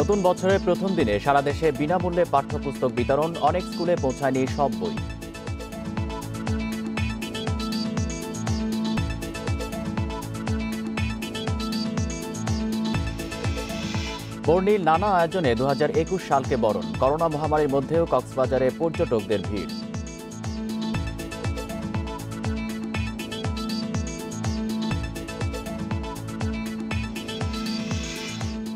নতুন বছরের প্রথম দিনে সারা দেশে বিনামূল্যে পাঠ্যপুস্তক বিতরণ অনেক স্কুলে পৌঁছায়নি সব বই বর্ণির নানা আয়োজনে দু সালকে বরণ করোনা মহামারীর মধ্যেও কক্সবাজারে পর্যটকদের ভিড়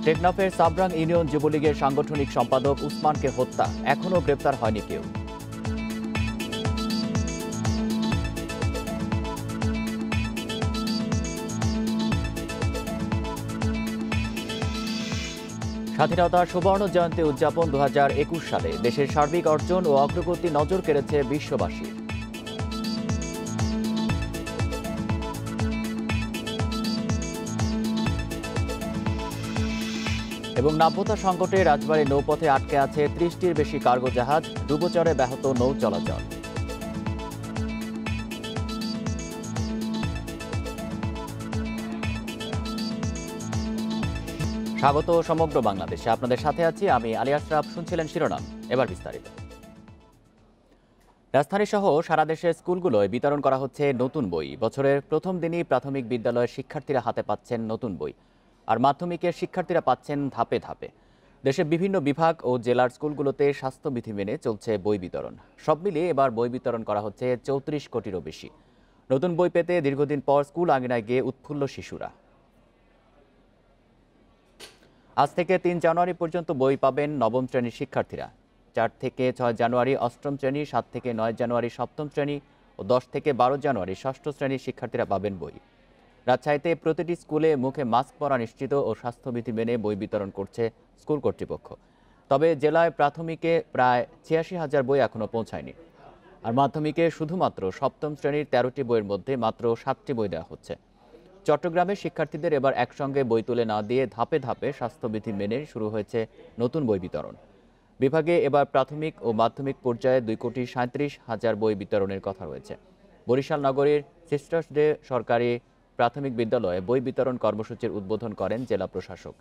টেকনাফের সাবরাং ইউনিয়ন যুবলীগের সাংগঠনিক সম্পাদক উসমানকে হত্যা এখনও গ্রেপ্তার হয়নি কেউ স্বাধীনতার সুবর্ণ জয়ন্তী উদযাপন দু সালে দেশের সার্বিক অর্জন ও অগ্রগতি নজর কেড়েছে বিশ্ববাসীর এবং নাব্যতা সংকটে রাজবাড়ী নৌপথে আটকে আছে ত্রিশটির বেশি কার্গো জাহাজ ডুবোচরে ব্যাহত নৌ চলাচল স্বাগত সমগ্র বাংলাদেশে আপনাদের সাথে আছি আমি আলী আশরাফ শুনছিলেন শিরোনাম এবার বিস্তারিত রাজধানী সহ সারা দেশের স্কুলগুলোয় বিতরণ করা হচ্ছে নতুন বই বছরের প্রথম দিনই প্রাথমিক বিদ্যালয়ের শিক্ষার্থীরা হাতে পাচ্ছেন নতুন বই আর মাধ্যমিকের শিক্ষার্থীরা পাচ্ছেন ধাপে ধাপে দেশের বিভিন্ন বিভাগ ও জেলার স্কুলগুলোতে স্বাস্থ্যবিধি মেনে চলছে বই বিতরণ সব মিলিয়ে এবার বই বিতরণ করা হচ্ছে চৌত্রিশ কোটিরও বেশি নতুন বই পেতে দীর্ঘদিন পর স্কুল আঙিনায় গিয়ে উৎফুল্ল শিশুরা আজ থেকে তিন জানুয়ারি পর্যন্ত বই পাবেন নবম শ্রেণীর শিক্ষার্থীরা চার থেকে ছয় জানুয়ারি অষ্টম শ্রেণী সাত থেকে নয় জানুয়ারি সপ্তম শ্রেণী ও দশ থেকে বারো জানুয়ারি ষষ্ঠ শ্রেণীর শিক্ষার্থীরা পাবেন বই রাজশাহীতে প্রতিটি স্কুলে মুখে মাস্ক পরা নিশ্চিত ও স্বাস্থ্যবিধি মেনে বই বিতরণ করছে স্কুল কর্তৃপক্ষ তবে জেলায় প্রাথমিকে প্রায় ছিয়াশি হাজার বই এখনও পৌঁছায়নি আর মাধ্যমিকে শুধুমাত্র সপ্তম শ্রেণীর তেরোটি বইয়ের মধ্যে মাত্র সাতটি বই দেওয়া হচ্ছে চট্টগ্রামে শিক্ষার্থীদের এবার একসঙ্গে বই তুলে না দিয়ে ধাপে ধাপে স্বাস্থ্যবিধি মেনে শুরু হয়েছে নতুন বই বিতরণ বিভাগে এবার প্রাথমিক ও মাধ্যমিক পর্যায়ে দুই কোটি সাঁত্রিশ হাজার বই বিতরণের কথা রয়েছে বরিশাল নগরীর সিস্টার্স ডে সরকারি প্রাথমিক বিদ্যালয়ে বই বিতরণ কর্মসূচির উদ্বোধন করেন জেলা প্রশাসক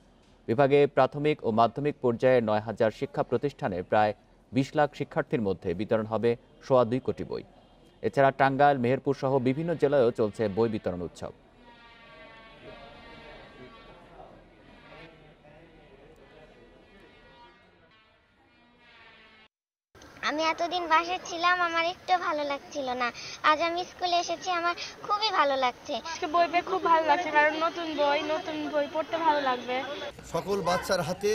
বিভাগে প্রাথমিক ও মাধ্যমিক পর্যায়ে নয় হাজার শিক্ষা প্রতিষ্ঠানে প্রায় বিশ লাখ শিক্ষার্থীর মধ্যে বিতরণ হবে সোয়া দুই কোটি বই এছাড়া টাঙ্গাইল মেহেরপুর সহ বিভিন্ন জেলায়ও চলছে বই বিতরণ উৎসব আমি এতদিন বাসায় ছিলাম আমার একটু ভালো লাগছিল না আজ আমি স্কুলে এসেছি আমার খুবই ভালো লাগছে আজকে বই পেয়ে খুব ভালো লাগছে কারণ নতুন বই নতুন বই পড়তে ভালো লাগবে সকল বাচ্চার হাতে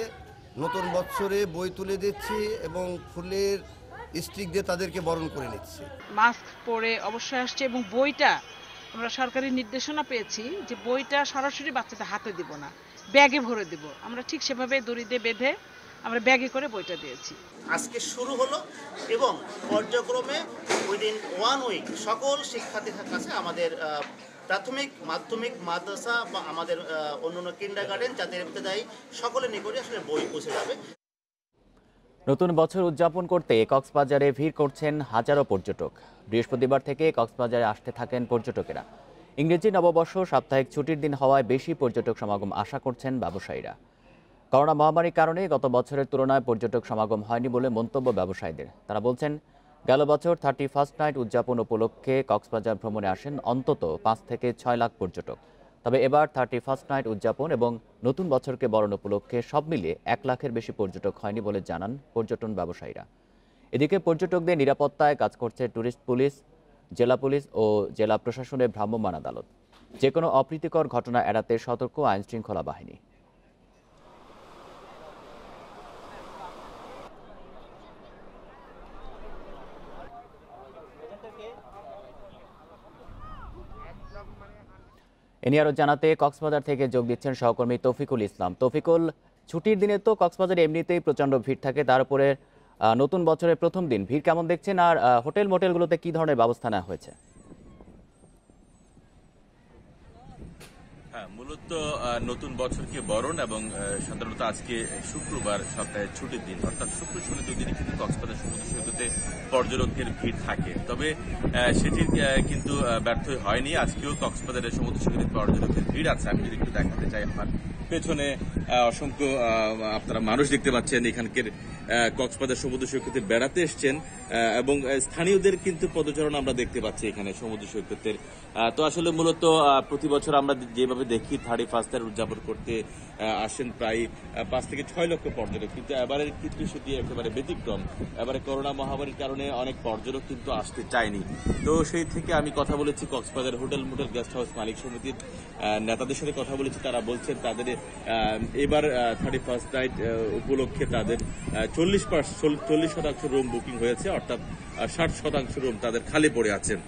নতুন বছরে বই তুলে দিচ্ছি এবং ফুলের স্টিক দিয়ে তাদেরকে বরণ করে নিচ্ছি মাস্ক পরে অবশ্যই আসছে এবং বইটা আমরা সরকারি নির্দেশনা পেয়েছি যে বইটা সরাসরি বাচ্চাদের হাতে দিব না ব্যাগে ভরে দিব আমরা ঠিক সেভাবে দড়ি দিয়ে বেঁধে আমরা ব্যাগে করে বইটা দিয়েছি আজকে শুরু হলো এবং পর্যায়ক্রমে উইদিন ওয়ান উইক সকল শিক্ষার্থীদের কাছে আমাদের প্রাথমিক মাধ্যমিক মাদ্রাসা বা আমাদের অন্য কিন্ডার গার্ডেন যাদের ইবতদায়ী সকলের নিকটে আসলে বই পৌঁছে যাবে নতুন বছর উদযাপন করতে কক্সবাজারে ভিড় করছেন হাজারো পর্যটক বৃহস্পতিবার থেকে কক্সবাজারে আসতে থাকেন পর্যটকেরা ইংরেজি নববর্ষ সাপ্তাহিক ছুটির দিন হওয়ায় বেশি পর্যটক সমাগম আশা করছেন ব্যবসায়ীরা করোনা মহামারীর কারণে গত বছরের তুলনায় পর্যটক সমাগম হয়নি বলে মন্তব্য ব্যবসায়ীদের তারা বলছেন গেল বছর থার্টি ফার্স্ট নাইট উদযাপন উপলক্ষে কক্সবাজার ভ্রমণে আসেন অন্তত পাঁচ থেকে ছয় লাখ পর্যটক তবে এবার থার্টি ফার্স্ট নাইট উদযাপন এবং নতুন বছরকে বরণ উপলক্ষে সব মিলিয়ে এক লাখের বেশি পর্যটক হয়নি বলে জানান পর্যটন ব্যবসায়ীরা এদিকে পর্যটকদের নিরাপত্তায় কাজ করছে ট্যুরিস্ট পুলিশ জেলা পুলিশ ও জেলা প্রশাসনের ভ্রাম্যমান আদালত যে কোনো অপ্রীতিকর ঘটনা এড়াতে সতর্ক আইনশৃঙ্খলা বাহিনী এনি নিয়ে আরও জানাতে কক্সবাজার থেকে যোগ দিচ্ছেন সহকর্মী তৌফিকুল ইসলাম তৌফিকুল ছুটির দিনে তো কক্সবাজার এমনিতেই প্রচণ্ড ভিড় থাকে তার উপরে নতুন বছরের প্রথম দিন ভিড় কেমন দেখছেন আর হোটেল মোটেলগুলোতে কি ধরনের ব্যবস্থা নেওয়া হয়েছে মূলত নতুন বছরকে বরণ এবং সাধারণত আজকে শুক্রবার সপ্তাহে ছুটির দিন অর্থাৎ শুক্র শনি দিনে কিন্তু কক্সবাজার সমুদ্র সৈকতে পর্যটকদের ভিড় থাকে তবে সেটির কিন্তু ব্যর্থ হয়নি আজকেও কক্সবাজারের সমুদ্র সৈকতে পর্যটকদের ভিড় আছে আমি যদি একটু দেখাতে চাই আমার পেছনে অসংখ্য আপনারা মানুষ দেখতে পাচ্ছেন এখানকার কক্সবাজার সমুদ্র সৈকতে বেড়াতে এসছেন এবং স্থানীয়দের কিন্তু পদচারণ আমরা দেখতে পাচ্ছি এখানে সমুদ্র সৈকতের তো আসলে মূলত প্রতি বছর আমরা যেভাবে দেখি থার্টি ফার্স্টের উদযাপন করতে আসেন প্রায় পাঁচ থেকে ছয় লক্ষ পর্যটক কিন্তু এবারের কিন্তু সেটি একেবারে ব্যতিক্রম এবারে করোনা মহামারীর কারণে অনেক পর্যটক কিন্তু আসতে চায়নি তো সেই থেকে আমি কথা বলেছি Cox's Bazar hotel motel guest house মালিক সমিতির নেতাদের সাথে কথা বলেছি তারা বলছেন তাদের এবার থার্টি ফার্স্ট নাইট উপলক্ষে তাদের চল্লিশ চল্লিশ শতাংশ রুম বুকিং হয়েছে অর্থাৎ ষাট শতাংশ রুম তাদের খালি পড়ে আছেন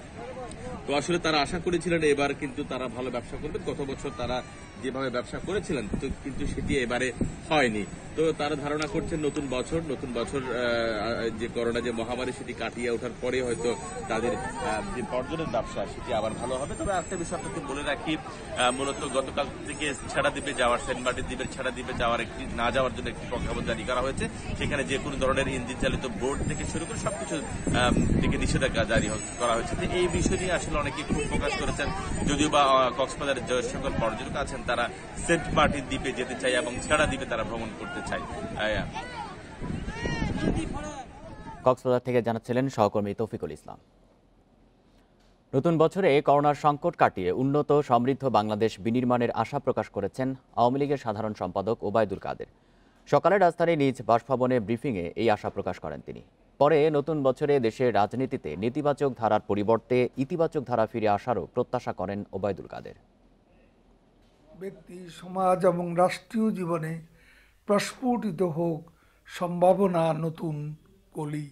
তো আসলে তারা আশা করেছিলেন এবার কিন্তু তারা ভালো ব্যবসা করবেন গত বছর তারা যেভাবে ব্যবসা করেছিলেন কিন্তু সেটি এবারে হয়নি তো তারা ধারণা করছেন নতুন বছর নতুন বছর যে করোনা যে মহামারী সেটি কাটিয়ে ওঠার পরে হয়তো তাদের যে পর্যটন ব্যবসা সেটি আবার ভালো হবে তবে একটা বিষয় আপনাকে বলে রাখি মূলত গতকাল থেকে ছাড়া দ্বীপে যাওয়ার সেন্ট মার্টিন দ্বীপের ছাড়া দ্বীপে যাওয়ার একটি না যাওয়ার জন্য একটি প্রজ্ঞাপন জারি করা হয়েছে সেখানে যে কোনো ধরনের ইঞ্জিন চালিত বোর্ড থেকে শুরু করে সবকিছু থেকে নিষেধাজ্ঞা জারি করা হয়েছে এই বিষয় নিয়ে আসলে অনেকে খুব প্রকাশ করেছেন যদিও বা কক্সবাজারের যে সকল পর্যটক আছেন তারা তারা সেন্ট মার্টিন দ্বীপে যেতে চায় এবং ছেড়া দ্বীপে তারা ভ্রমণ করতে চায় কক্সবাজার থেকে জানাচ্ছিলেন সহকর্মী তৌফিকুল ইসলাম নতুন বছরে করোনার সংকট কাটিয়ে উন্নত সমৃদ্ধ বাংলাদেশ বিনির্মাণের আশা প্রকাশ করেছেন আওয়ামী লীগের সাধারণ সম্পাদক ওবায়দুল কাদের সকালে রাজধানী নিজ বাসভবনে ব্রিফিংয়ে এই আশা প্রকাশ করেন তিনি পরে নতুন বছরে দেশের রাজনীতিতে নেতিবাচক ধারার পরিবর্তে ইতিবাচক ধারা ফিরে আসারও প্রত্যাশা করেন ওবায়দুল কাদের ব্যক্তি সমাজ এবং রাষ্ট্রীয় জীবনে প্রস্ফুটিত হোক সম্ভাবনা নতুন কলি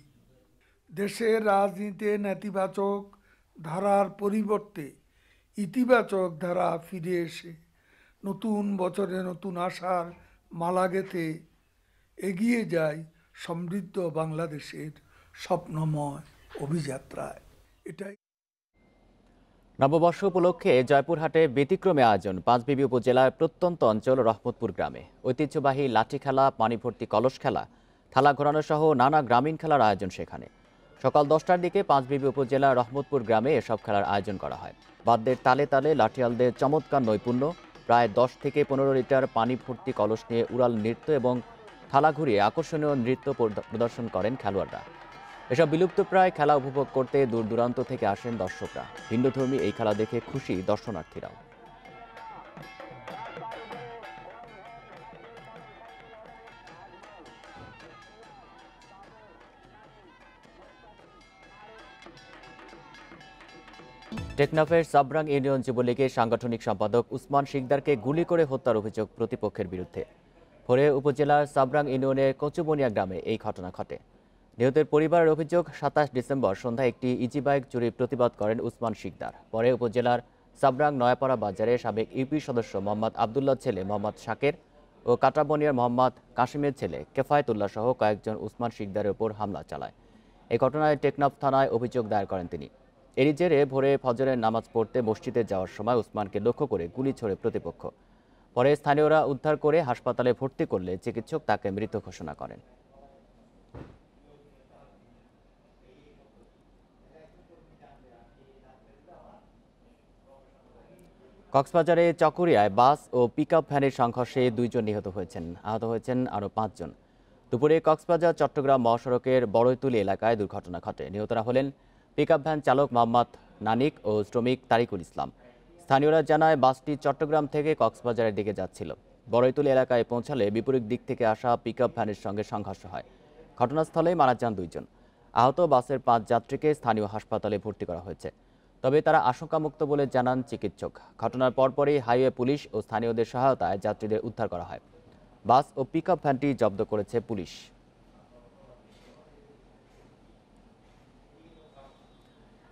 দেশের রাজনীতিতে নেতিবাচক ধারার পরিবর্তে ইতিবাচক ধারা ফিরে এসে নতুন বছরে নতুন আশার মালা গেথে এগিয়ে যায় সমৃদ্ধ বাংলাদেশের স্বপ্নময় অভিযাত্রায় এটাই নববর্ষ উপলক্ষে জয়পুরহাটে ব্যতিক্রমে আয়োজন পাঁচবিবি উপজেলার প্রত্যন্ত অঞ্চল রহমতপুর গ্রামে ঐতিহ্যবাহী লাঠি খেলা পানি ভর্তি কলস খেলা থালা ঘোরানো সহ নানা গ্রামীণ খেলার আয়োজন সেখানে সকাল দশটার দিকে পাঁচবিবি উপজেলা রহমতপুর গ্রামে এসব খেলার আয়োজন করা হয় বাদ্যের তালে তালে লাঠিয়ালদের চমৎকার নৈপুণ্য প্রায় দশ থেকে পনেরো লিটার পানি ভর্তি কলস নিয়ে উড়াল নৃত্য এবং থালা ঘুরিয়ে আকর্ষণীয় নৃত্য প্রদর্শন করেন খেলোয়াড়রা এসব বিলুপ্ত প্রায় খেলা উপভোগ করতে দূর দূরান্ত থেকে আসেন দর্শকরা হিন্দুধর্মী এই খেলা দেখে খুশি দর্শনার্থীরাও টেকনাফের সাবরাং ইউনিয়ন যুবলীগের সাংগঠনিক সম্পাদক উসমান শিকদারকে গুলি করে হত্যার অভিযোগ প্রতিপক্ষের বিরুদ্ধে ভোরে উপজেলার সাবরাং ইউনিয়নের কচুবনিয়া গ্রামে এই ঘটনা ঘটে নিহতের পরিবারের অভিযোগ সাতাশ ডিসেম্বর সন্ধ্যায় একটি ইজি বাইক চুরির প্রতিবাদ করেন উসমান শিকদার পরে উপজেলার সাবরাং নয়াপাড়া বাজারে সাবেক ইউপি সদস্য মোহাম্মদ আবদুল্লাহ ছেলে মোহাম্মদ শাকের ও কাটাবনিয়ার মোহাম্মদ কাশিমের ছেলে কেফায়তুল্লাহ সহ কয়েকজন উসমান শিকদারের ওপর হামলা চালায় এ ঘটনায় টেকনাফ থানায় অভিযোগ দায়ের করেন তিনি এরই জেরে ভোরে ফজরের নামাজ পড়তে মসজিদে যাওয়ার সময় উসমানকে লক্ষ্য করে গুলি ছোড়ে প্রতিপক্ষ পরে স্থানীয়রা উদ্ধার করে হাসপাতালে ভর্তি করলে চিকিৎসক তাকে মৃত ঘোষণা করেন কক্সবাজারে চকরিয়ায় বাস ও পিকআপ ভ্যানের সংঘর্ষে দুইজন নিহত হয়েছেন আহত হয়েছেন আরও পাঁচজন দুপুরে কক্সবাজার চট্টগ্রাম মহাসড়কের বড়ইতুলি এলাকায় দুর্ঘটনা ঘটে নিহতরা হলেন পিকআপ ভ্যান চালক মোহাম্মদ নানিক ও শ্রমিক তারিকুল ইসলাম স্থানীয়রা জানায় বাসটি চট্টগ্রাম থেকে কক্সবাজারের দিকে যাচ্ছিল বড়ইতুলি এলাকায় পৌঁছালে বিপরীত দিক থেকে আসা পিকআপ ভ্যানের সঙ্গে সংঘর্ষ হয় ঘটনাস্থলেই মারা যান দুইজন আহত বাসের পাঁচ যাত্রীকে স্থানীয় হাসপাতালে ভর্তি করা হয়েছে তবে তারা আশঙ্কামুক্ত বলে জানান চিকিৎসক ঘটনার পরপরই হাইওয়ে পুলিশ ও স্থানীয়দের সহায়তায় যাত্রীদের উদ্ধার করা হয় বাস ও পিক ভ্যানটি জব্দ করেছে পুলিশ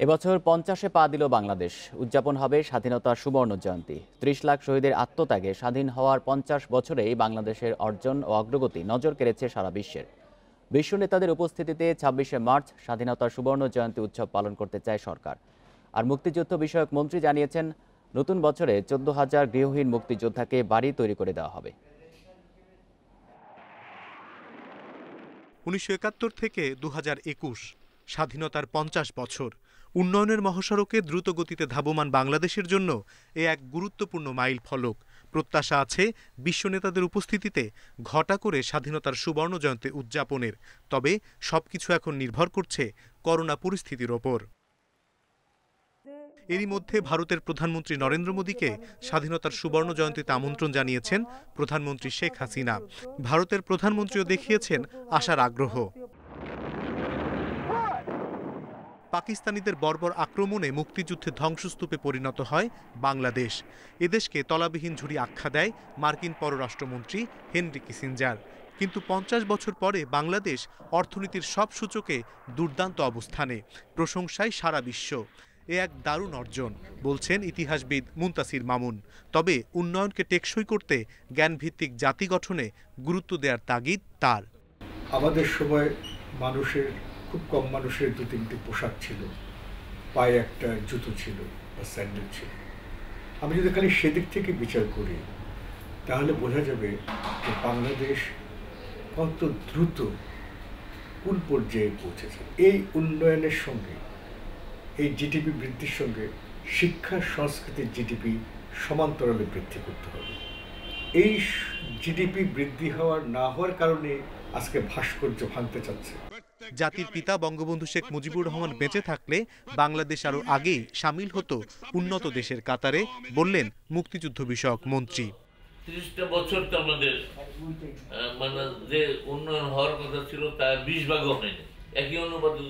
এবছর পঞ্চাশে পা দিল বাংলাদেশ উদযাপন হবে স্বাধীনতার সুবর্ণ জয়ন্তী ত্রিশ লাখ শহীদের আত্মত্যাগে স্বাধীন হওয়ার পঞ্চাশ বছরেই বাংলাদেশের অর্জন ও অগ্রগতি নজর কেড়েছে সারা বিশ্বের বিশ্ব নেতাদের উপস্থিতিতে ছাব্বিশে মার্চ স্বাধীনতার সুবর্ণ জয়ন্তী উৎসব পালন করতে চায় সরকার আর মুক্তিযুদ্ধ বিষয়ক মন্ত্রী জানিয়েছেন নতুন বছরে চোদ্দ হাজার গৃহহীন মুক্তিযোদ্ধাকে বাড়ি তৈরি করে দেওয়া হবে উনিশশো একাত্তর থেকে দু স্বাধীনতার পঞ্চাশ বছর উন্নয়নের মহাসড়কে দ্রুত গতিতে ধাবমান বাংলাদেশের জন্য এ এক গুরুত্বপূর্ণ মাইল ফলক প্রত্যাশা আছে বিশ্ব নেতাদের উপস্থিতিতে ঘটা করে স্বাধীনতার সুবর্ণ জয়ন্তী উদযাপনের তবে সবকিছু এখন নির্ভর করছে করোনা পরিস্থিতির ওপর এরই মধ্যে ভারতের প্রধানমন্ত্রী নরেন্দ্র মোদীকে স্বাধীনতার সুবর্ণ জয়ন্তীতে আমন্ত্রণ জানিয়েছেন প্রধানমন্ত্রী শেখ হাসিনা ভারতের প্রধানমন্ত্রীও দেখিয়েছেন আশার আগ্রহ পাকিস্তানিদের বর্বর আক্রমণে মুক্তিযুদ্ধে ধ্বংসস্তূপে পরিণত হয় বাংলাদেশ এদেশকে তলাবিহীন ঝুড়ি আখ্যা দেয় মার্কিন পররাষ্ট্রমন্ত্রী হেনরি কিসিঞ্জার কিন্তু পঞ্চাশ বছর পরে বাংলাদেশ অর্থনীতির সব সূচকে দুর্দান্ত অবস্থানে প্রশংসায় সারা বিশ্ব এ এক দারুণ অর্জন বলছেন ইতিহাসবিদ মুন্তাসির মামুন তবে উন্নয়নকে টেকসই করতে জ্ঞানভিত্তিক জাতি গঠনে গুরুত্ব দেওয়ার তাগিদ তার আমাদের সময় মানুষের খুব কম মানুষের দু তিনটি পোশাক ছিল পায়ে একটা জুতো ছিল বা স্যান্ডেল ছিল আমি যদি খালি সেদিক থেকে বিচার করি তাহলে বোঝা যাবে যে বাংলাদেশ কত দ্রুত কোন পর্যায়ে পৌঁছেছে এই উন্নয়নের সঙ্গে এই জিডিপি বৃদ্ধির সঙ্গে শিক্ষা সংস্কৃতির জিডিপি সমান্তরালে বৃদ্ধি করতে হবে এই জিডিপি বৃদ্ধি হওয়ার না হওয়ার কারণে আজকে ভাস্কর্য ভাঙতে চাচ্ছে জাতির পিতা বঙ্গবন্ধু শেখ মুজিবুর রহমান বেঁচে থাকলে বাংলাদেশ আরও আগেই সামিল হতো উন্নত দেশের কাতারে বললেন মুক্তিযুদ্ধ বিষয়ক মন্ত্রী ত্রিশটা বছর তো আমাদের মানে যে উন্নয়ন হওয়ার কথা ছিল তার বিশ ভাগও হয়নি একই অনুপাতে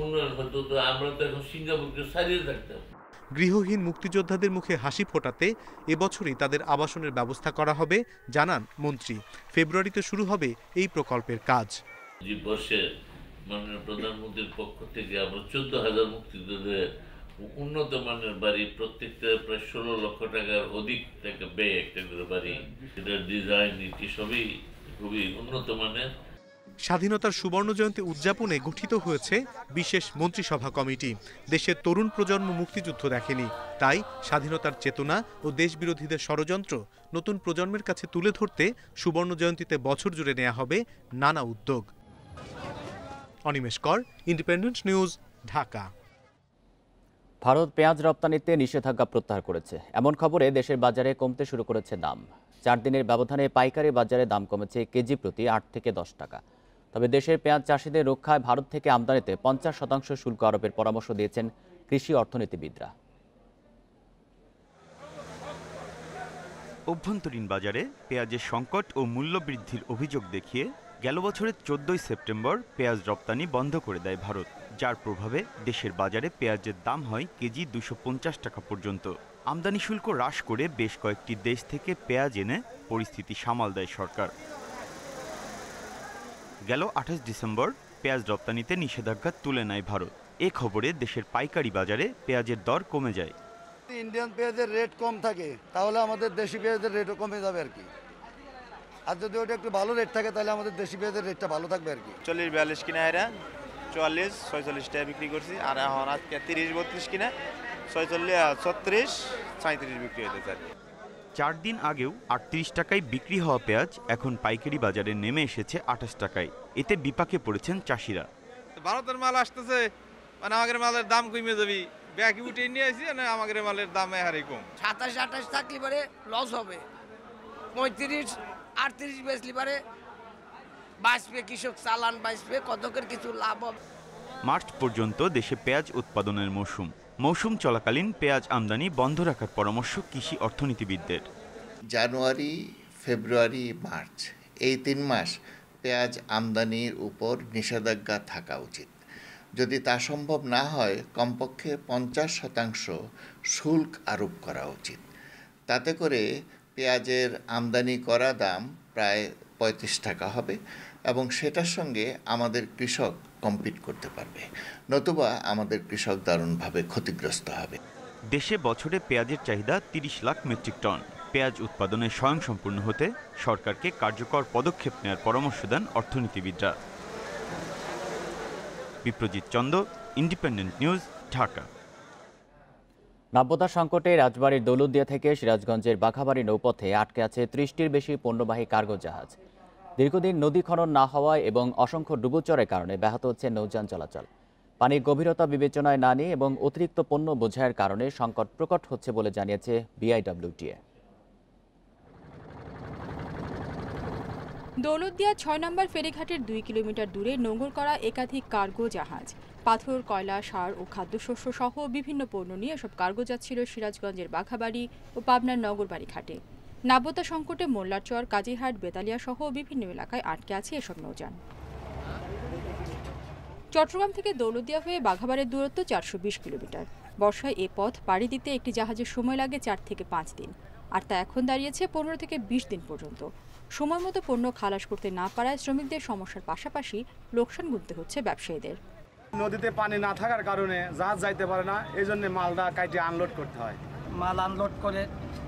উন্নয়ন হতো তো আমরা তো এখন সিঙ্গাপুরকে সারিয়ে থাকতাম গৃহহীন মুক্তিযোদ্ধাদের মুখে হাসি ফোটাতে এবছরই তাদের আবাসনের ব্যবস্থা করা হবে জানান মন্ত্রী ফেব্রুয়ারিতে শুরু হবে এই প্রকল্পের কাজ বর্ষে মাননীয় প্রধানমন্ত্রীর পক্ষ থেকে আমরা চোদ্দ হাজার মুক্তিযোদ্ধাদের উন্নত মানের বাড়ি প্রত্যেকটা প্রায় ষোলো লক্ষ টাকার অধিক টাকা ব্যয় একটা করে বাড়ি সেটার ডিজাইন নীতি সবই খুবই উন্নত মানের স্বাধীনতার সুবর্ণ জয়ন্তী উদযাপনে গঠিত হয়েছে বিশেষ মন্ত্রিসভা কমিটি দেশের তরুণ প্রজন্ম মুক্তিযুদ্ধ দেখেনি তাই স্বাধীনতার চেতনা ও দেশবিরোধীদের ষড়যন্ত্র নতুন প্রজন্মের কাছে তুলে ধরতে সুবর্ণ জয়ন্তীতে বছর জুড়ে নেওয়া হবে নানা উদ্যোগ অনিমেষ কর ইন্ডিপেন্ডেন্ট নিউজ ঢাকা ভারত পেঁয়াজ রপ্তানিতে নিষেধাজ্ঞা প্রত্যাহার করেছে এমন খবরে দেশের বাজারে কমতে শুরু করেছে দাম চার দিনের ব্যবধানে পাইকারি বাজারে দাম কমেছে কেজি প্রতি আট থেকে দশ টাকা তবে দেশের পেঁয়াজ চাষিদের রক্ষায় ভারত থেকে আমদানিতে পঞ্চাশ শতাংশ শুল্ক আরোপের পরামর্শ দিয়েছেন কৃষি অর্থনীতিবিদরা অভ্যন্তরীণ বাজারে পেঁয়াজের সংকট ও মূল্যবৃদ্ধির অভিযোগ দেখিয়ে গেল বছরের চোদ্দই সেপ্টেম্বর পেঁয়াজ রপ্তানি বন্ধ করে দেয় ভারত যার প্রভাবে দেশের বাজারে পেঁয়াজের দাম হয় কেজি দুশো টাকা পর্যন্ত আমদানি শুল্ক হ্রাস করে বেশ কয়েকটি দেশ থেকে পেঁয়াজ এনে পরিস্থিতি সামাল দেয় সরকার গেল আঠাশ ডিসেম্বর পেঁয়াজ রপ্তানিতে নিষেধাজ্ঞা তুলে নেয় ভারত এ খবরে দেশের পাইকারি বাজারে পেঁয়াজের দর কমে যায় ইন্ডিয়ান পেঁয়াজের রেট কম থাকে তাহলে আমাদের দেশি পেঁয়াজের রেটও কমে যাবে আর কি আর যদি ওটা একটু ভালো রেট থাকে তাহলে আমাদের দেশি পেঁয়াজের রেটটা ভালো থাকবে আর কি চল্লিশ বিয়াল্লিশ কিনা এরা চুয়াল্লিশ ছয়চল্লিশ টাকা বিক্রি করছি আর এখন আজকে তিরিশ বত্রিশ কিনা ছয়চল্লিশ ছত্রিশ সাঁত্রিশ বিক্রি হইতেছে আর কি চার দিন আগেও আটত্রিশ টাকায় বিক্রি হওয়া পেঁয়াজ এখন পাইকারি বাজারে নেমে এসেছে আঠাশ টাকায় এতে বিপাকে পড়েছেন চাষিরা ভারতের মাল আসতেছে মানে আমাদের মালের দাম কমে যাবি ব্যাগি উঠে নিয়ে আসি না মানে আমাদের মালের দাম হারে কম সাতাশ আঠাশ থাকলে পারে লস হবে পঁয়ত্রিশ আটত্রিশ বেচলি পারে বাঁচবে কৃষক চালান বাঁচবে কতকের কিছু লাভ হবে মার্চ পর্যন্ত দেশে পেঁয়াজ উৎপাদনের মৌসুম মৌসুম চলাকালীন পেঁয়াজ আমদানি বন্ধ রাখার পরামর্শ কৃষি অর্থনীতিবিদদের জানুয়ারি ফেব্রুয়ারি মার্চ এই তিন মাস পেঁয়াজ আমদানির উপর নিষেধাজ্ঞা থাকা উচিত যদি তা সম্ভব না হয় কমপক্ষে পঞ্চাশ শতাংশ শুল্ক আরোপ করা উচিত তাতে করে পেঁয়াজের আমদানি করা দাম প্রায় পঁয়ত্রিশ টাকা হবে এবং সেটার সঙ্গে আমাদের কৃষক কম্পিট করতে পারবে নতুবা আমাদের কৃষক দারুণভাবে ক্ষতিগ্রস্ত হবে দেশে বছরে পেঁয়াজের চাহিদা ৩০ লাখ মেট্রিক টন পেঁয়াজ উৎপাদনে স্বয়ংসম্পূর্ণ হতে সরকারকে কার্যকর পদক্ষেপ নেওয়ার পরামর্শ দেন অর্থনীতিবিদরা বিপ্রজিৎ চন্দ ইন্ডিপেন্ডেন্ট নিউজ ঢাকা নাব্যতা সংকটে রাজবাড়ির দৌলতদিয়া থেকে সিরাজগঞ্জের বাঘাবাড়ি নৌপথে আটকে আছে ত্রিশটির বেশি পণ্যবাহী কার্গো জাহাজ দীর্ঘদিন নদী খনন না হওয়ায় এবং অসংখ্য ডুবোচরের কারণে ব্যাহত হচ্ছে নৌযান চলাচল পানির গভীরতা বিবেচনায় না নিয়ে এবং অতিরিক্ত পণ্য বোঝায়ের কারণে সংকট প্রকট হচ্ছে বলে জানিয়েছে বিআইডব্লিউটিএ দৌলতদিয়া ছয় নম্বর ফেরিঘাটের দুই কিলোমিটার দূরে নোঙর করা একাধিক কার্গো জাহাজ পাথর কয়লা সার ও খাদ্যশস্য সহ বিভিন্ন পণ্য নিয়ে এসব কার্গো যাচ্ছিল সিরাজগঞ্জের বাঘাবাড়ি ও পাবনার নগরবাড়ি ঘাটে নাব্যতা সংকটে মোল্লারচর কাজীহাট বেতালিয়া সহ বিভিন্ন এলাকায় আটকে আছে এসব নৌযান চট্টগ্রাম থেকে দৌলদিয়া হয়ে বাঘাবাড়ের দূরত্ব চারশো কিলোমিটার বর্ষায় এ পথ পাড়ি দিতে একটি জাহাজের সময় লাগে চার থেকে পাঁচ দিন আর তা এখন দাঁড়িয়েছে পনেরো থেকে বিশ দিন পর্যন্ত সময় মতো পণ্য খালাস করতে না পারায় শ্রমিকদের সমস্যার পাশাপাশি লোকসান গুনতে হচ্ছে ব্যবসায়ীদের নদীতে পানি না থাকার কারণে জাহাজ যাইতে পারে না এই জন্য মালদা কাইটে আনলোড করতে হয় মাল আনলোড করে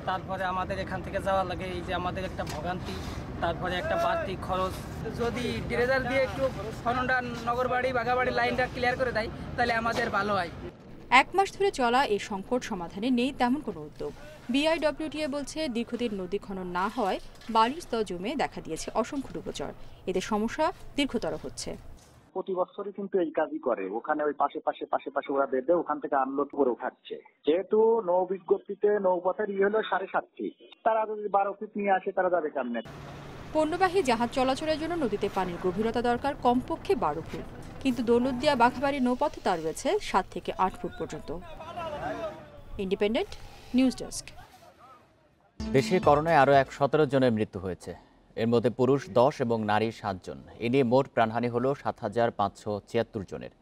তারপরে আমাদের এখান থেকে যাওয়া লাগে এই যে আমাদের একটা ভোগান্তি তারপরে একটা বাড়তি খরচ যদি ড্রেজার দিয়ে একটু খননটা বাড়ি বাগাবাড়ি লাইনটা ক্লিয়ার করে দেয় তাহলে আমাদের ভালো হয় এক মাস ধরে চলা এই সংকট সমাধানে নেই তেমন কোনো উদ্যোগ বিআইডব্লিউটিএ বলছে দীর্ঘদিন নদী খনন না হওয়ায় বালির স্তর জমে দেখা দিয়েছে অসংখ্য ডুবোচর এতে সমস্যা দীর্ঘতর হচ্ছে প্রতি বছরই কিন্তু এই কাজই করে ওখানে ওই পাশে পাশে পাশে পাশে ওরা বেঁধে ওখান থেকে আনলোড করে উঠাচ্ছে যেহেতু নৌ বিজ্ঞপ্তিতে নৌপথের ইয়ে হলো সাড়ে সাত ফিট তারা যদি বারো ফিট নিয়ে আসে তারা যাবে কেমনে পণ্যবাহী জাহাজ চলাচলের জন্য নদীতে পানির গভীরতা দরকার কমপক্ষে বারো ফুট কিন্তু দৌলতদিয়া বাঘাবাড়ি নৌপথে তার রয়েছে সাত থেকে আট ফুট পর্যন্ত ইন্ডিপেন্ডেন্ট নিউজ ডেস্ক দেশে করোনায় আরও এক সতেরো জনের মৃত্যু হয়েছে এর মধ্যে পুরুষ দশ এবং নারী সাতজন এ নিয়ে মোট প্রাণহানি হল সাত হাজার পাঁচশো ছিয়াত্তর জনের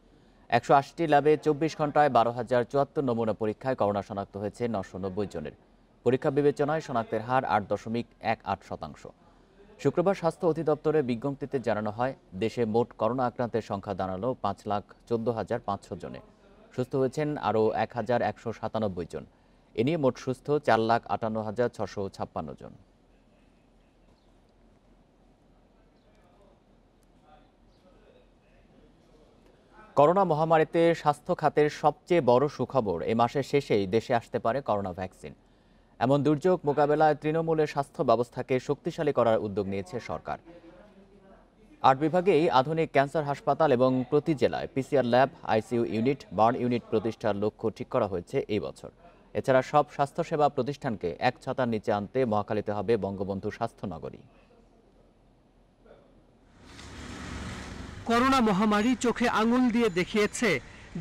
একশো আশটি ল্যাবে চব্বিশ ঘন্টায় বারো হাজার চুয়াত্তর নমুনা পরীক্ষায় করোনা শনাক্ত হয়েছে নশো নব্বই জনের পরীক্ষা বিবেচনায় শনাক্তের হার আট দশমিক এক আট শতাংশ শুক্রবার স্বাস্থ্য অধিদপ্তরের বিজ্ঞপ্তিতে জানানো হয় দেশে মোট করোনা আক্রান্তের সংখ্যা দাঁড়ালো পাঁচ লাখ চোদ্দ হাজার পাঁচশো জনে সুস্থ হয়েছেন আরও এক হাজার একশো সাতানব্বই জন এ নিয়ে মোট সুস্থ চার লাখ আটান্ন হাজার ছশো ছাপ্পান্ন জন করোনা মহামারীতে স্বাস্থ্য খাতের সবচেয়ে বড় সুখবর এ মাসের শেষেই দেশে আসতে পারে করোনা ভ্যাকসিন এমন দুর্যোগ মোকাবেলায় তৃণমূলের স্বাস্থ্য ব্যবস্থাকে শক্তিশালী করার উদ্যোগ নিয়েছে সরকার আট বিভাগেই আধুনিক ক্যান্সার হাসপাতাল এবং প্রতি জেলায় PCR lab ICU unit burn unit প্রতিষ্ঠার লক্ষ্য ঠিক করা হয়েছে এই বছর এছাড়া সব স্বাস্থ্যসেবা প্রতিষ্ঠানকে এক ছাতার নিচে আনতে মহাখালীতে হবে বঙ্গবন্ধু স্বাস্থ্য নগরী করোনা মহামারী চোখে আঙুল দিয়ে দেখিয়েছে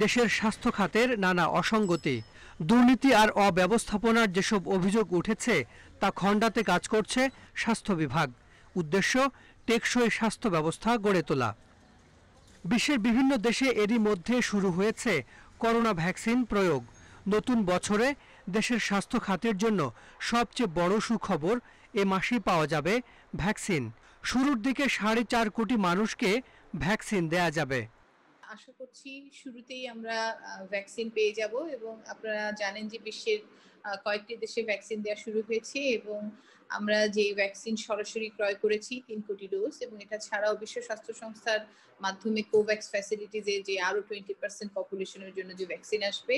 দেশের স্বাস্থ্য খাতের নানা অসঙ্গতি দুর্নীতি আর অব্যবস্থাপনার যেসব অভিযোগ উঠেছে তা খণ্ডাতে কাজ করছে স্বাস্থ্য বিভাগ উদ্দেশ্য টেকসই স্বাস্থ্য ব্যবস্থা গড়ে তোলা বিশ্বের বিভিন্ন দেশে এরই মধ্যে শুরু হয়েছে করোনা ভ্যাকসিন প্রয়োগ নতুন বছরে দেশের স্বাস্থ্য খাতের জন্য সবচেয়ে বড় সুখবর এ মাসেই পাওয়া যাবে ভ্যাকসিন শুরুর দিকে সাড়ে চার কোটি মানুষকে ভ্যাকসিন দেয়া যাবে আশা করছি শুরুতেই আমরা ভ্যাকসিন পেয়ে যাব এবং আপনারা জানেন যে বিশ্বের কয়েকটি দেশে ভ্যাকসিন দেওয়া শুরু হয়েছে এবং আমরা যে ভ্যাকসিন সরাসরি ক্রয় করেছি তিন কোটি ডোজ এবং এটা ছাড়াও বিশ্ব স্বাস্থ্য সংস্থার মাধ্যমে কোভ্যাক্স ফ্যাসিলিটিজে যে আরও টোয়েন্টি পার্সেন্ট পপুলেশনের জন্য যে ভ্যাকসিন আসবে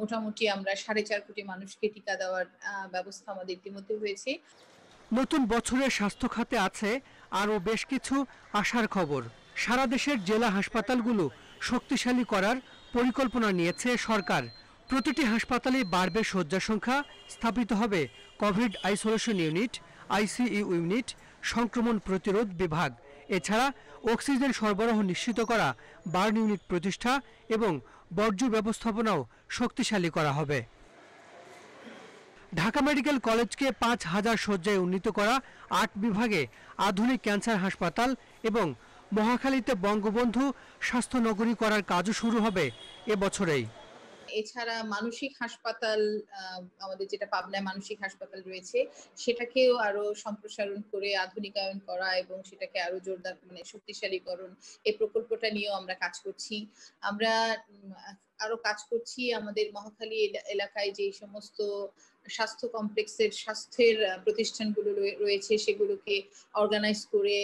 মোটামুটি আমরা সাড়ে চার কোটি মানুষকে টিকা দেওয়ার ব্যবস্থা আমাদের ইতিমধ্যে হয়েছে নতুন বছরের স্বাস্থ্য খাতে আছে আরও বেশ কিছু আশার খবর সারা দেশের জেলা হাসপাতালগুলো শক্তিশালী করার পরিকল্পনা নিয়েছে সরকার প্রতিটি হাসপাতালে বাড়বে শয্যা সংখ্যা স্থাপিত হবে COVID isolation unit ICU unit সংক্রমণ প্রতিরোধ বিভাগ এছাড়া অক্সিজেন সরবরাহ নিশ্চিত করা বার্ন ইউনিট প্রতিষ্ঠা এবং বর্জ্য ব্যবস্থাপনাও শক্তিশালী করা হবে ঢাকা মেডিকেল কলেজকে পাঁচ হাজার শয্যায় উন্নীত করা আট বিভাগে আধুনিক ক্যান্সার হাসপাতাল এবং মহাখালীতে বঙ্গবন্ধু স্বাস্থ্য নগরী করার কাজও শুরু হবে এবছরেই এছাড়া মানসিক হাসপাতাল আমাদের যেটা পাবনায় মানসিক হাসপাতাল রয়েছে সেটাকেও আরো সম্প্রসারণ করে আধুনিকায়ন করা এবং সেটাকে আরো জোরদার মানে শক্তিশালীকরণ এই প্রকল্পটা নিয়েও আমরা কাজ করছি আমরা আরো কাজ করছি আমাদের মহাখালী এলাকায় যে সমস্ত স্বাস্থ্য কমপ্লেক্সের স্বাস্থ্যের প্রতিষ্ঠানগুলো রয়েছে সেগুলোকে অর্গানাইজ করে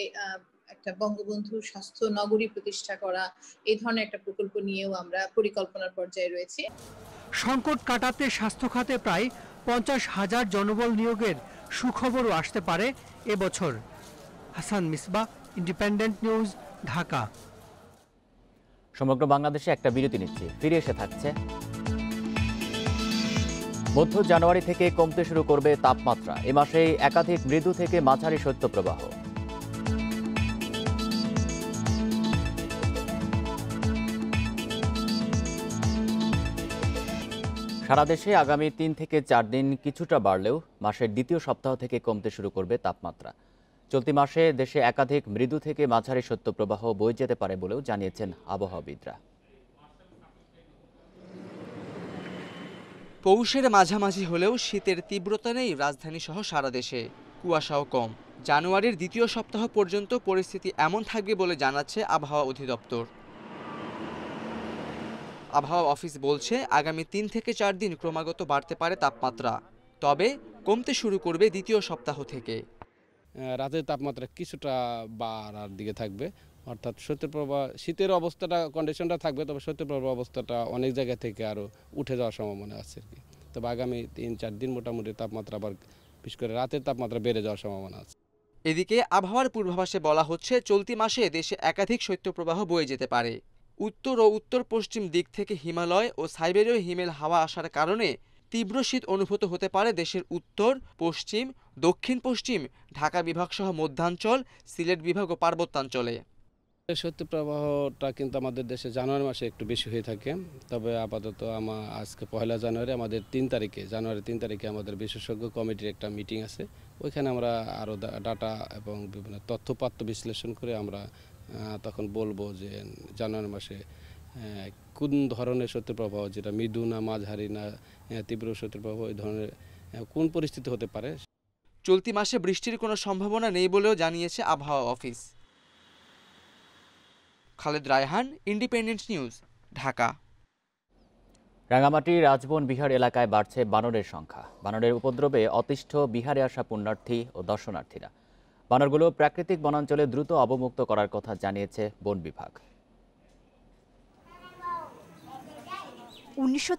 একটা বঙ্গবন্ধু স্বাস্থ্য নগরী প্রতিষ্ঠা করা এই ধরনের একটা প্রকল্প নিয়েও আমরা পরিকল্পনার পর্যায়ে রয়েছে সংকট কাটাতে স্বাস্থ্য খাতে প্রায় পঞ্চাশ হাজার জনবল নিয়োগের সুখবরও আসতে পারে এবছর হাসান মিসবা ইন্ডিপেন্ডেন্ট নিউজ ঢাকা সমগ্র বাংলাদেশে একটা বিরতি নিচ্ছে ফিরে এসে থাকছে মধ্য জানুয়ারি থেকে কমতে শুরু করবে তাপমাত্রা এ মাসে একাধিক মৃদু থেকে মাঝারি শৈত্যপ্রবাহ প্রবাহ সারা দেশে আগামী তিন থেকে চার দিন কিছুটা বাড়লেও মাসের দ্বিতীয় সপ্তাহ থেকে কমতে শুরু করবে তাপমাত্রা চলতি মাসে দেশে একাধিক মৃদু থেকে মাঝারি শৈত্যপ্রবাহ বয়ে যেতে পারে বলেও জানিয়েছেন আবহাওয়াবিদরা পৌষের মাঝামাঝি হলেও শীতের তীব্রতা নেই রাজধানী সহ সারা দেশে কুয়াশাও কম জানুয়ারির দ্বিতীয় সপ্তাহ পর্যন্ত পরিস্থিতি এমন থাকবে বলে জানাচ্ছে আবহাওয়া অধিদপ্তর আবহাওয়া অফিস বলছে আগামী তিন থেকে চার দিন ক্রমাগত বাড়তে পারে তাপমাত্রা তবে কমতে শুরু করবে দ্বিতীয় সপ্তাহ থেকে রাতের তাপমাত্রা কিছুটা বাড়ার দিকে থাকবে অর্থাৎ শৈত্যপ্রবাহ শীতের অবস্থাটা কন্ডিশনটা থাকবে তবে শৈত্যপ্রবাহ অবস্থাটা অনেক জায়গা থেকে আরও উঠে যাওয়ার সম্ভাবনা আছে আর কি তবে আগামী তিন চার দিন মোটামুটি তাপমাত্রা আবার বিশেষ করে রাতের তাপমাত্রা বেড়ে যাওয়ার সম্ভাবনা আছে এদিকে আবহাওয়ার পূর্বাভাসে বলা হচ্ছে চলতি মাসে দেশে একাধিক শৈত্যপ্রবাহ বয়ে যেতে পারে উত্তর ও উত্তর পশ্চিম দিক থেকে হিমালয় ও সাইবেরীয় হিমেল হাওয়া আসার কারণে তীব্র শীত অনুভূত হতে পারে দেশের উত্তর পশ্চিম দক্ষিণ পশ্চিম ঢাকা বিভাগসহ মধ্যাঞ্চল সিলেট বিভাগ ও পার্বত্যাঞ্চলে শৈত্যপ্রবাহটা কিন্তু আমাদের দেশে জানুয়ারি মাসে একটু বেশি হয়ে থাকে তবে আপাতত আমার আজকে পয়লা জানুয়ারি আমাদের তিন তারিখে জানুয়ারি তিন তারিখে আমাদের বিশেষজ্ঞ কমিটির একটা মিটিং আছে ওইখানে আমরা আরও ডাটা এবং বিভিন্ন তথ্যপাত্র বিশ্লেষণ করে আমরা তখন বলবো যে জানুয়ারি মাসে কোন ধরনের শৈত্যপ্রবাহ যেটা মৃদু না মাঝারি না তীব্র শৈত্যপ্রবাহ এই ধরনের কোন পরিস্থিতি হতে পারে চলতি মাসে বৃষ্টির কোনো সম্ভাবনা নেই বলেও জানিয়েছে আবহাওয়া office Khaled Raihan independent news Dhaka রাঙামাটির রাজবন বিহার এলাকায় বাড়ছে বানরের সংখ্যা বানরের উপদ্রবে অতিষ্ঠ বিহারে আসা পুণ্যার্থী ও দর্শনার্থীরা বানরগুলো প্রাকৃতিক বনাঞ্চলে দ্রুত অবমুক্ত করার কথা জানিয়েছে বন বিভাগ উনিশশো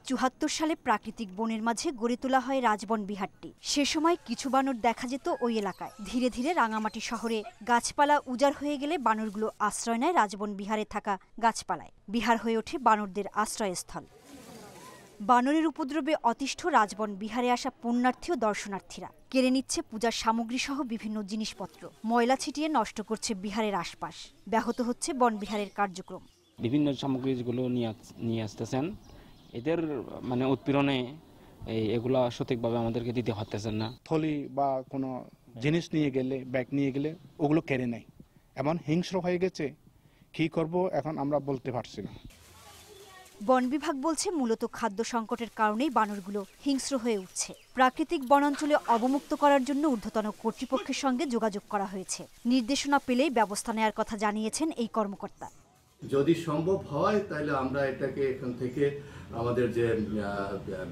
সালে প্রাকৃতিক বনের মাঝে গড়ে তোলা হয় রাজবন বিহারটি সে সময় কিছু বানর দেখা যেত ওই এলাকায় ধীরে ধীরে রাঙামাটি শহরে গাছপালা উজাড় হয়ে গেলে বানরগুলো আশ্রয় নেয় রাজবন বিহারে থাকা গাছপালায় বিহার হয়ে ওঠে বানরদের আশ্রয়স্থল বানরের উপদ্রবে অতিষ্ঠ রাজবন বিহারে আসা পুণ্যার্থী ও দর্শনার্থীরা কেড়ে নিচ্ছে পূজার সামগ্রী সহ বিভিন্ন জিনিসপত্র ময়লা ছিটিয়ে নষ্ট করছে বিহারের আশপাশ ব্যাহত হচ্ছে বন বিহারের কার্যক্রম বিভিন্ন সামগ্রীগুলো নিয়ে আসতেছেন এদের মানে উৎপীড়নে এগুলা সঠিকভাবে আমাদেরকে দিতে হতেছেন না থলি বা কোনো জিনিস নিয়ে গেলে ব্যাগ নিয়ে গেলে ওগুলো কেড়ে নেয় এমন হিংস্র হয়ে গেছে কি করব এখন আমরা বলতে পারছি না বন বিভাগ বলছে মূলত খাদ্য সংকটের কারণেই বানরগুলো হিংস্র হয়ে উঠছে প্রাকৃতিক বনাঞ্চলে অবমুক্ত করার জন্য ঊর্ধ্বতন কর্তৃপক্ষের সঙ্গে যোগাযোগ করা হয়েছে নির্দেশনা পেলেই ব্যবস্থা নেওয়ার কথা জানিয়েছেন এই কর্মকর্তা যদি সম্ভব হয় তাহলে আমরা এটাকে এখান থেকে আমাদের যে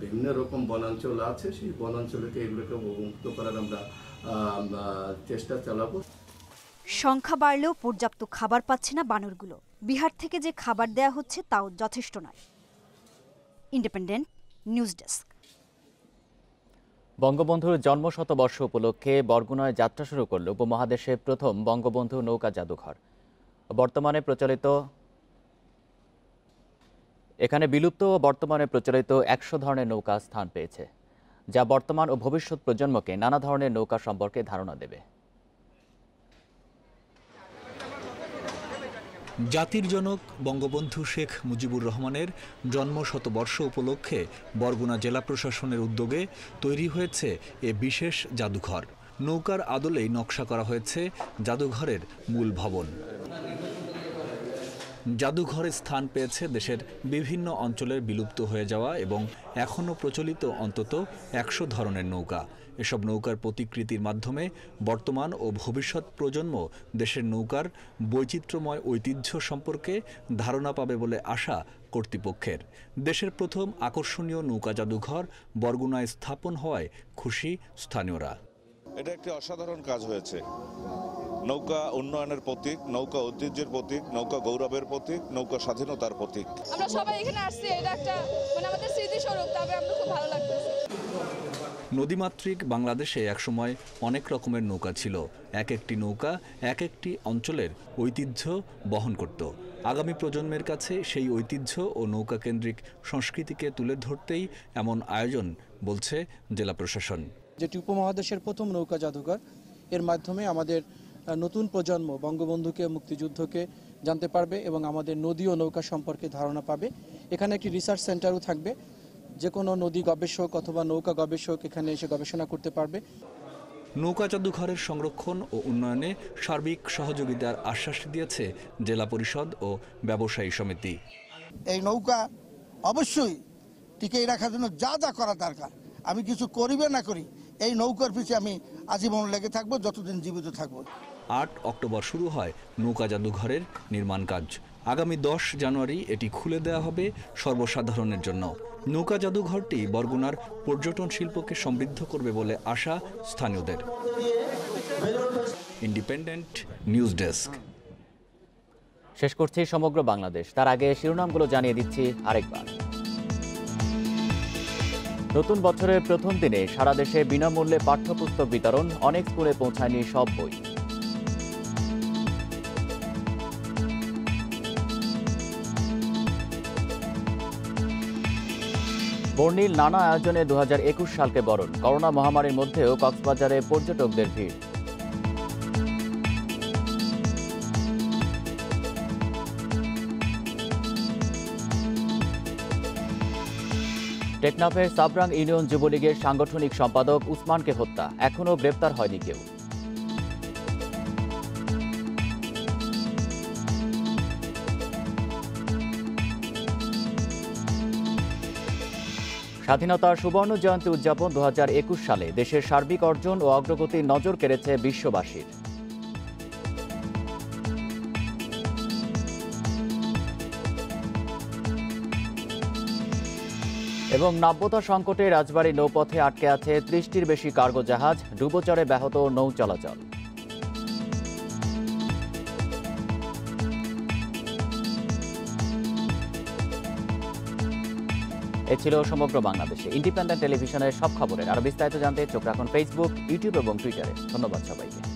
বিভিন্ন রকম বনাঞ্চল আছে সেই বনাঞ্চলকে এগুলোকে অবমুক্ত করার আমরা চেষ্টা চালাবো সংখ্যা বাড়লেও পর্যাপ্ত খাবার পাচ্ছে না বানরগুলো বিহার থেকে যে খাবার দেয়া হচ্ছে তাও যথেষ্ট নয় ইন্ডিপেন্ডেন্ট নিউজ ডেস্ক বঙ্গবন্ধুর জন্মশতবর্ষ উপলক্ষে বরগুনায় যাত্রা শুরু করল উপমহাদেশের প্রথম বঙ্গবন্ধু নৌকা জাদুঘর বর্তমানে প্রচলিত এখানে বিলুপ্ত ও বর্তমানে প্রচলিত একশো ধরনের নৌকা স্থান পেয়েছে যা বর্তমান ও ভবিষ্যৎ প্রজন্মকে নানা ধরনের নৌকা সম্পর্কে ধারণা দেবে জাতির জনক বঙ্গবন্ধু শেখ মুজিবুর রহমানের জন্ম শতবর্ষ উপলক্ষে বরগুনা জেলা প্রশাসনের উদ্যোগে তৈরি হয়েছে এ বিশেষ জাদুঘর নৌকার আদলেই নকশা করা হয়েছে জাদুঘরের মূল ভবন জাদুঘরে স্থান পেয়েছে দেশের বিভিন্ন অঞ্চলের বিলুপ্ত হয়ে যাওয়া এবং এখনও প্রচলিত অন্তত একশো ধরনের নৌকা এসব নৌকার প্রতিকৃতির মাধ্যমে বর্তমান ও ভবিষ্যৎ প্রজন্ম দেশের নৌকার বৈচিত্র্যময় ঐতিহ্য সম্পর্কে ধারণা পাবে বলে আশা কর্তৃপক্ষের দেশের প্রথম আকর্ষণীয় নৌকা জাদুঘর বরগুনায় স্থাপন হওয়ায় খুশি স্থানীয়রা এটা একটি অসাধারণ কাজ হয়েছে নৌকা উন্নয়নের প্রতীক নৌকা ঐতিহ্যের প্রতীক নৌকা গৌরবের প্রতীক নৌকা স্বাধীনতার প্রতীক আমরা সবাই এখানে আসছি এটা একটা মানে আমাদের স্মৃতিস্বরূপ তবে আমরা খুব ভালো লাগতেছে নদীমাতৃক বাংলাদেশে একসময় অনেক রকমের নৌকা ছিল এক একটি নৌকা এক একটি অঞ্চলের ঐতিহ্য বহন করত আগামী প্রজন্মের কাছে সেই ঐতিহ্য ও নৌকা কেন্দ্রিক সংস্কৃতিকে তুলে ধরতেই এমন আয়োজন বলছে জেলা প্রশাসন যেটি উপমহাদেশের প্রথম নৌকা জাদুঘর এর মাধ্যমে আমাদের নতুন প্রজন্ম বঙ্গবন্ধুকে মুক্তিযুদ্ধকে জানতে পারবে এবং আমাদের নদী ও নৌকা সম্পর্কে ধারণা পাবে এখানে একটি রিসার্চ সেন্টারও থাকবে যে কোনো নদী গবেষক অথবা নৌকা গবেষক এখানে এসে গবেষণা করতে পারবে নৌকা জাদুঘরের সংরক্ষণ ও উন্নয়নে সার্বিক সহযোগিতার আশ্বাস দিয়েছে জেলা পরিষদ ও ব্যবসায়ী সমিতি এই নৌকা অবশ্যই টিকে রাখার জন্য যা যা করা দরকার আমি কিছু করিবে না করি এই নৌকার পিছিয়ে আমি আজীবন লেগে থাকবো যতদিন জীবিত থাকবো আট অক্টোবর শুরু হয় নৌকা জাদুঘরের নির্মাণ কাজ আগামী দশ জানুয়ারি এটি খুলে দেওয়া হবে সর্বসাধারণের জন্য নৌকা জাদুঘরটি বরগুনার পর্যটন শিল্পকে সমৃদ্ধ করবে বলে আশা স্থানীয়দের ইন্ডিপেন্ডেন্ট নিউজ ডেস্ক শেষ করছি সমগ্র বাংলাদেশ তার আগে শিরোনামগুলো জানিয়ে দিচ্ছি আরেকবার নতুন বছরের প্রথম দিনে সারা দেশে বিনামূল্যে পাঠ্যপুস্তক বিতরণ অনেক স্কুলে পৌঁছায়নি সব বই বর্ণিল নানা আয়োজনে দু সালকে বরণ করোনা মহামারীর মধ্যেও কক্সবাজারে পর্যটকদের ভিড় টেকনাফের সাবরাং ইউনিয়ন যুবলীগের সাংগঠনিক সম্পাদক উসমানকে হত্যা এখনও গ্রেপ্তার হয়নি কেউ স্বাধীনতার সুবর্ণ জয়ন্তী উদযাপন দু সালে দেশের সার্বিক অর্জন ও অগ্রগতির নজর কেড়েছে বিশ্ববাসীর এবং নাব্যতা সংকটে রাজবাড়ী নৌপথে আটকে আছে ত্রিশটির বেশি কার্গো জাহাজ ডুবোচরে ব্যাহত নৌ চলাচল এ ছিল সমগ্র বাংলাদেশে ইন্ডিপেন্ডেন্ট টেলিভিশনের সব খবরের আরও বিস্তারিত জানতে চোখ রাখুন ফেসবুক ইউটিউব এবং টুইটারে ধন্যবাদ সবাইকে